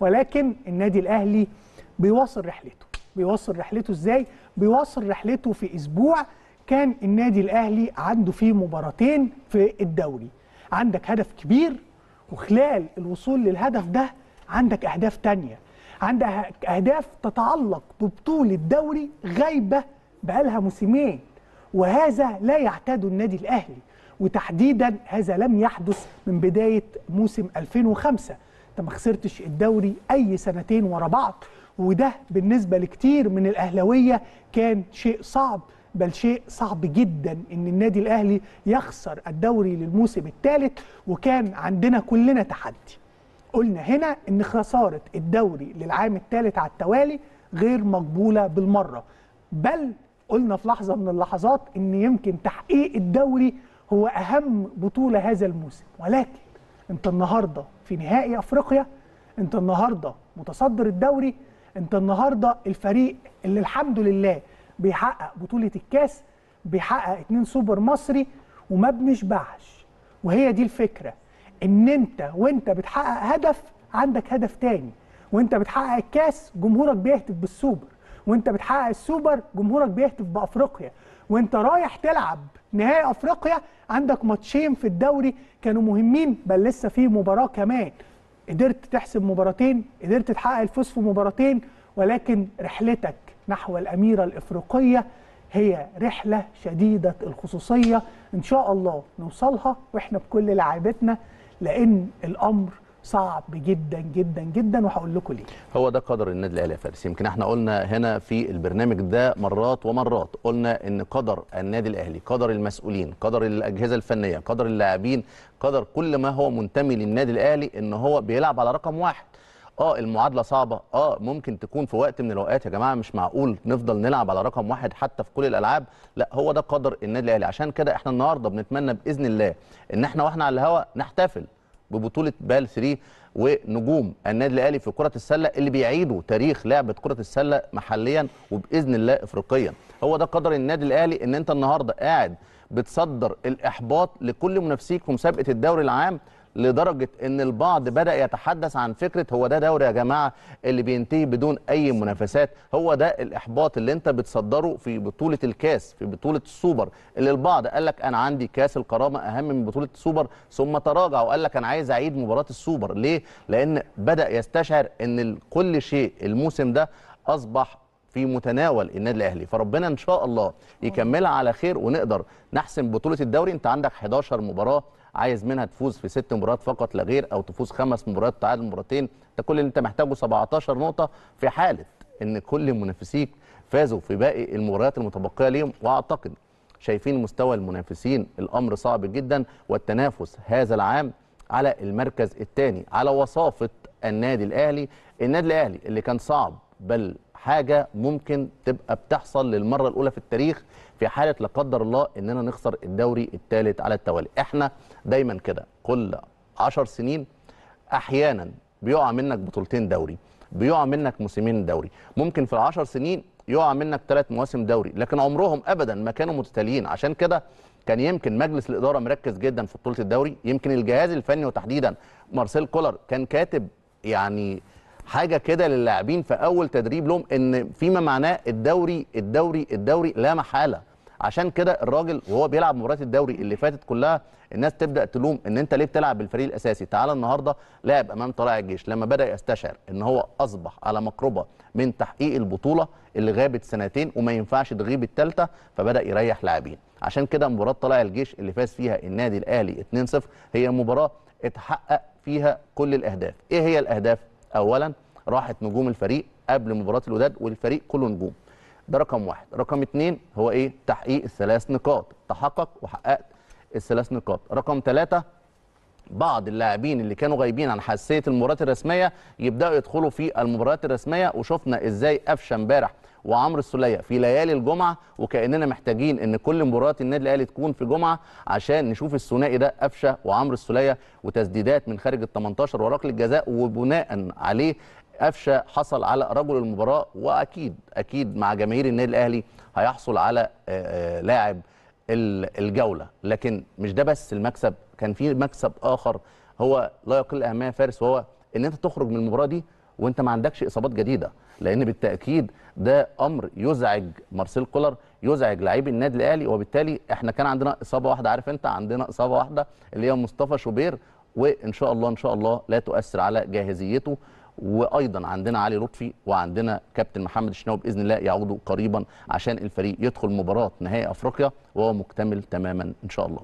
ولكن النادي الاهلي بيواصل رحلته بيواصل رحلته ازاي بيواصل رحلته في اسبوع كان النادي الاهلي عنده فيه مباراتين في الدوري عندك هدف كبير وخلال الوصول للهدف ده عندك اهداف تانية عندك اهداف تتعلق ببطوله دوري غايبه بقالها موسمين وهذا لا يعتاد النادي الاهلي وتحديدا هذا لم يحدث من بدايه موسم 2005 انت ما خسرتش الدوري اي سنتين ورا بعض وده بالنسبه لكتير من الاهلاويه كان شيء صعب بل شيء صعب جدا ان النادي الاهلي يخسر الدوري للموسم الثالث وكان عندنا كلنا تحدي قلنا هنا ان خساره الدوري للعام الثالث على التوالي غير مقبوله بالمره بل قلنا في لحظه من اللحظات ان يمكن تحقيق الدوري هو اهم بطوله هذا الموسم ولكن انت النهارده في نهائي افريقيا انت النهارده متصدر الدوري انت النهارده الفريق اللي الحمد لله بيحقق بطوله الكاس بيحقق اتنين سوبر مصري وما بنشبعش وهي دي الفكره ان انت وانت بتحقق هدف عندك هدف تاني وانت بتحقق الكاس جمهورك بيهتف بالسوبر وانت بتحقق السوبر جمهورك بيهتف بافريقيا وانت رايح تلعب نهائي افريقيا عندك ماتشين في الدوري كانوا مهمين بل لسه في مباراه كمان قدرت تحسب مباراتين قدرت تحقق الفوز في مباراتين ولكن رحلتك نحو الاميره الافريقيه هي رحله شديده الخصوصيه ان شاء الله نوصلها واحنا بكل لعيبتنا لان الامر صعب جدا جدا جدا وهقول لكم ليه هو ده قدر النادي الاهلي يا فارس يمكن احنا قلنا هنا في البرنامج ده مرات ومرات قلنا ان قدر النادي الاهلي قدر المسؤولين قدر الاجهزه الفنيه قدر اللاعبين قدر كل ما هو منتمي للنادي الاهلي ان هو بيلعب على رقم واحد اه المعادله صعبه اه ممكن تكون في وقت من الاوقات يا جماعه مش معقول نفضل نلعب على رقم واحد حتى في كل الالعاب لا هو ده قدر النادي الاهلي عشان كده احنا النهارده بنتمنى باذن الله ان احنا واحنا على الهواء نحتفل ببطوله بال 3 ونجوم النادي الاهلي في كره السله اللي بيعيدوا تاريخ لعبه كره السله محليا وباذن الله افريقيا هو ده قدر النادي الاهلي ان انت النهارده قاعد بتصدر الاحباط لكل منافسيك في مسابقه الدوري العام لدرجه ان البعض بدا يتحدث عن فكره هو ده دوري يا جماعه اللي بينتهي بدون اي منافسات هو ده الاحباط اللي انت بتصدره في بطوله الكاس في بطوله السوبر اللي البعض قال لك انا عندي كاس الكرامه اهم من بطوله السوبر ثم تراجع وقال لك انا عايز اعيد مباراه السوبر ليه لان بدا يستشعر ان كل شيء الموسم ده اصبح في متناول النادي الاهلي فربنا ان شاء الله يكملها على خير ونقدر نحسم بطوله الدوري انت عندك 11 مباراه عايز منها تفوز في ست مباريات فقط لا غير او تفوز خمس مباريات تعادل مباراتين ده كل اللي انت محتاجه 17 نقطه في حاله ان كل منافسيك فازوا في باقي المباريات المتبقيه ليهم واعتقد شايفين مستوى المنافسين الامر صعب جدا والتنافس هذا العام على المركز الثاني على وصافه النادي الاهلي النادي الاهلي اللي كان صعب بل حاجه ممكن تبقى بتحصل للمره الاولى في التاريخ في حاله لا قدر الله اننا نخسر الدوري الثالث على التوالي احنا دايما كده كل 10 سنين احيانا بيقع منك بطولتين دوري بيقع منك موسمين دوري ممكن في العشر سنين يقع منك ثلاث مواسم دوري لكن عمرهم ابدا ما كانوا متتاليين عشان كده كان يمكن مجلس الاداره مركز جدا في بطوله الدوري يمكن الجهاز الفني وتحديدا مارسيل كولر كان كاتب يعني حاجه كده للاعبين في اول تدريب لهم ان فيما معناه الدوري الدوري الدوري لا محاله عشان كده الراجل وهو بيلعب مباريات الدوري اللي فاتت كلها الناس تبدا تلوم ان انت ليه بتلعب بالفريق الاساسي تعال النهارده لعب امام طلائع الجيش لما بدا يستشعر ان هو اصبح على مقربه من تحقيق البطوله اللي غابت سنتين وما ينفعش تغيب الثالثه فبدا يريح لاعبين عشان كده مباراه طلائع الجيش اللي فاز فيها النادي الاهلي 2-0 هي مباراه اتحقق فيها كل الاهداف ايه هي الاهداف اولا راحت نجوم الفريق قبل مباراه الوداد والفريق كله نجوم ده رقم واحد رقم اتنين هو ايه تحقيق الثلاث نقاط تحقق وحققت الثلاث نقاط رقم ثلاثة بعض اللاعبين اللي كانوا غايبين عن حساسيه المباريات الرسميه يبداوا يدخلوا في المباريات الرسميه وشفنا ازاي قفشه امبارح وعمرو السوليه في ليالي الجمعه وكاننا محتاجين ان كل مباريات النادي الاهلي تكون في جمعه عشان نشوف الثنائي ده قفشه وعمرو السوليه وتسديدات من خارج ال 18 وركله جزاء وبناء عليه قفشه حصل على رجل المباراه واكيد اكيد مع جماهير النادي الاهلي هيحصل على لاعب الجوله لكن مش ده بس المكسب كان في مكسب اخر هو لا يقل اهميه فارس وهو ان انت تخرج من المباراه دي وانت ما عندكش اصابات جديده لان بالتاكيد ده امر يزعج مارسيل كولر يزعج لعيب النادي الاهلي وبالتالي احنا كان عندنا اصابه واحده عارف انت عندنا اصابه واحده اللي هي مصطفى شوبير وان شاء الله ان شاء الله لا تؤثر على جاهزيته وايضا عندنا علي لطفي وعندنا كابتن محمد الشناوي باذن الله يعودوا قريبا عشان الفريق يدخل مباراه نهائي افريقيا وهو مكتمل تماما ان شاء الله